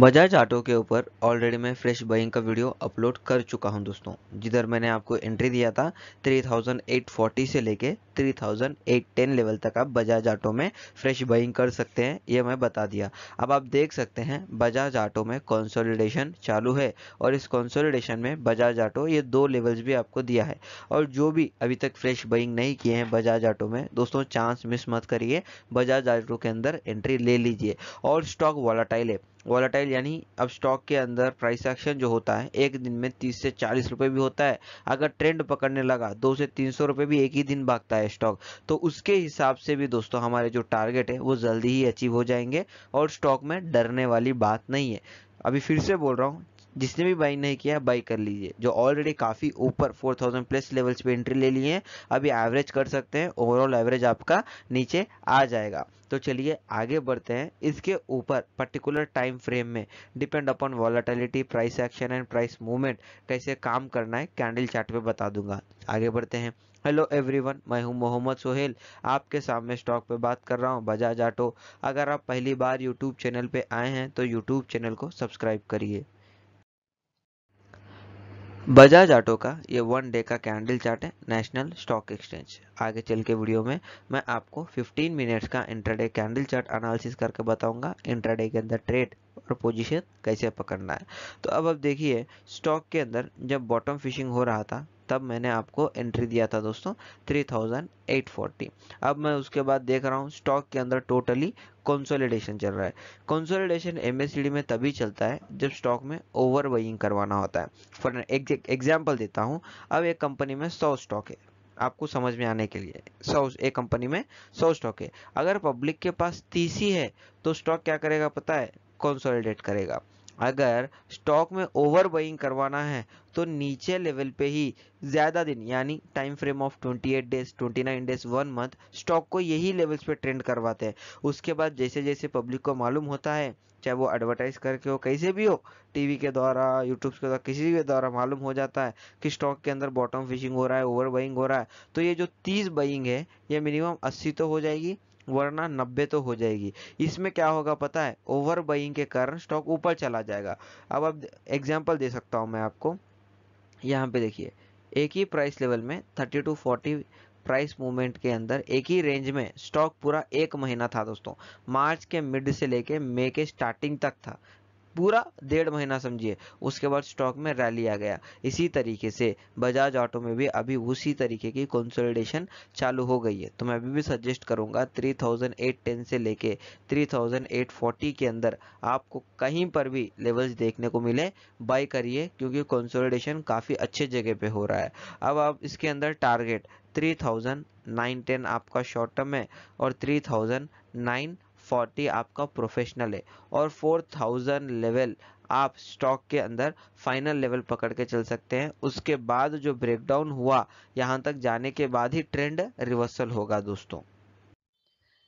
Bajaj auto के ऊपर already मैं फ्रेश बाइंग का वीडियो अपलोड कर चुका हूं दोस्तों जिधर मैंने आपको एंट्री दिया था 3840 से लेके 3810 लेवल तक आप बजाज ऑटो में फ्रेश बाइंग कर सकते हैं ये मैं बता दिया अब आप देख सकते हैं बजाज ऑटो में कंसोलिडेशन चालू है और इस कंसोलिडेशन में बजाज ऑटो ये दो लेवल्स भी आपको दिया है और जो भी अभी तक फ्रेश बाइंग नहीं किए हैं बजाज ऑटो में दोस्तों चांस मिस मत करिए बजाज ऑटो के अंदर एंट्री ले लीजिए और स्टॉक वाला है वॉलाटाइल यानी अब स्टॉक के अंदर प्राइस एक्शन जो होता है एक दिन में तीस से चालीस रुपये भी होता है अगर ट्रेंड पकड़ने लगा दो से तीन सौ रुपये भी एक ही दिन भागता है स्टॉक तो उसके हिसाब से भी दोस्तों हमारे जो टारगेट है वो जल्दी ही अचीव हो जाएंगे और स्टॉक में डरने वाली बात नहीं है अभी फिर से बोल रहा हूँ जिसने भी बाई नहीं किया बाई कर लीजिए जो ऑलरेडी काफ़ी ऊपर 4000 प्लस लेवल्स पे एंट्री ले लिए हैं अभी एवरेज कर सकते हैं ओवरऑल एवरेज आपका नीचे आ जाएगा तो चलिए आगे बढ़ते हैं इसके ऊपर पर्टिकुलर टाइम फ्रेम में depend upon volatility price action and price movement कैसे काम करना है कैंडल चार्ट पे बता दूंगा आगे बढ़ते हैं हेलो एवरीवन मैं हूं मोहम्मद सोहेल आपके सामने स्टॉक पे बात कर रहा हूं बजाज ऑटो अगर आप पहली बार यूट्यूब चैनल पे आए हैं तो यूट्यूब चैनल को सब्सक्राइब करिए बजाज ऑटो का ये वन डे का कैंडल चार्ट है नेशनल स्टॉक एक्सचेंज आगे चल के वीडियो में मैं आपको 15 मिनट्स का इंट्राडे कैंडल चार्ट एनालिसिस करके बताऊंगा इंट्राडे के अंदर ट्रेड प्रपोजिशन कैसे पकड़ना है तो अब अब देखिए स्टॉक के अंदर जब बॉटम फिशिंग हो रहा था तब मैंने आपको एंट्री दिया था दोस्तों 3840 अब मैं उसके बाद देख रहा हूँ स्टॉक के अंदर टोटली कंसोलिडेशन चल रहा है कंसोलिडेशन एमएसडी में तभी चलता है जब स्टॉक में ओवर बाइंग करवाना होता है फॉर एग्जाम्पल देता हूँ अब एक कंपनी में सौ स्टॉक है आपको समझ में आने के लिए सौ एक कंपनी में सौ स्टॉक है अगर पब्लिक के पास तीस ही है तो स्टॉक क्या करेगा पता है कंसोलिडेट करेगा अगर स्टॉक में ओवर बाइंग करवाना है तो नीचे लेवल पे ही ज़्यादा दिन यानी time frame of 28 days 29 days one month stock को यही लेवल्स पे ट्रेंड करवाते हैं उसके बाद जैसे जैसे पब्लिक को मालूम होता है चाहे वो एडवर्टाइज करके हो कैसे भी हो टीवी के द्वारा यूट्यूब के द्वारा किसी के द्वारा मालूम हो जाता है कि स्टॉक के अंदर बॉटम फिशिंग हो रहा है ओवर बाइंग हो रहा है तो ये जो तीस बाइंग है ये मिनिमम अस्सी तो हो जाएगी वरना नब्बे तो हो जाएगी इसमें क्या होगा पता है ओवर बइंग के कारण स्टॉक ऊपर चला जाएगा अब अब एग्जाम्पल दे सकता हूँ मैं आपको यहाँ पे देखिए एक ही प्राइस लेवल में thirty to forty price movement के अंदर एक ही रेंज में स्टॉक पूरा एक महीना था दोस्तों मार्च के मिड से लेके मई के स्टार्टिंग तक था पूरा डेढ़ महीना समझिए उसके बाद स्टॉक में रैली आ गया इसी तरीके से बजाज ऑटो में भी अभी उसी तरीके की कंसोलिडेशन चालू हो गई है तो मैं अभी भी सजेस्ट करूंगा 3810 से लेके 3840 के अंदर आपको कहीं पर भी लेवल्स देखने को मिले बाई करिए क्योंकि कंसोलिडेशन काफ़ी अच्छे जगह पे हो रहा है अब आप इसके अंदर टारगेट 3910 आपका शॉर्ट टर्म है और थ्री फोर्टी आपका प्रोफेशनल है और फोर थाउजेंड लेवल आप स्टॉक के अंदर फाइनल लेवल पकड़ के चल सकते हैं उसके बाद जो ब्रेकडाउन हुआ यहाँ तक जाने के बाद ही ट्रेंड रिवर्सल होगा दोस्तों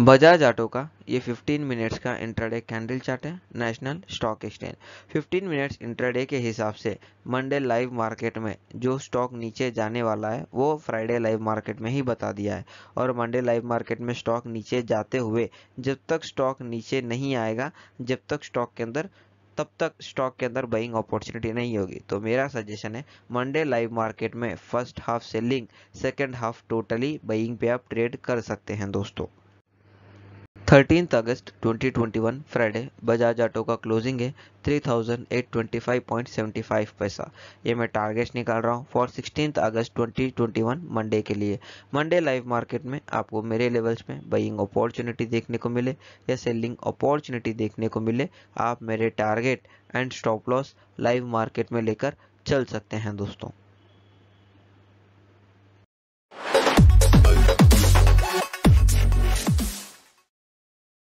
बजाज ऑटो का ये 15 मिनट्स का इंट्राडे कैंडल चार्ट है National Stock Exchange 15 minutes intraday के हिसाब से मंडे लाइव मार्केट में जो स्टॉक नीचे जाने वाला है वो फ्राइडे लाइव मार्केट में ही बता दिया है और मंडे लाइव मार्केट में स्टॉक नीचे जाते हुए जब तक स्टॉक नीचे नहीं आएगा जब तक स्टॉक के अंदर तब तक स्टॉक के अंदर बाइंग अपॉर्चुनिटी नहीं होगी तो मेरा सजेशन है मंडे लाइव मार्केट में first half selling second half totally buying पे आप ट्रेड कर सकते हैं दोस्तों थर्टीन अगस्त 2021 फ्राइडे बजाज ऑटो का क्लोजिंग है 3,825.75 पैसा ये मैं टारगेट निकाल रहा हूँ फॉर सिक्सटीन अगस्त 2021 मंडे के लिए मंडे लाइव मार्केट में आपको मेरे लेवल्स में बाइंग अपॉर्चुनिटी देखने को मिले या सेलिंग अपॉर्चुनिटी देखने को मिले आप मेरे target and stop loss live market में लेकर चल सकते हैं दोस्तों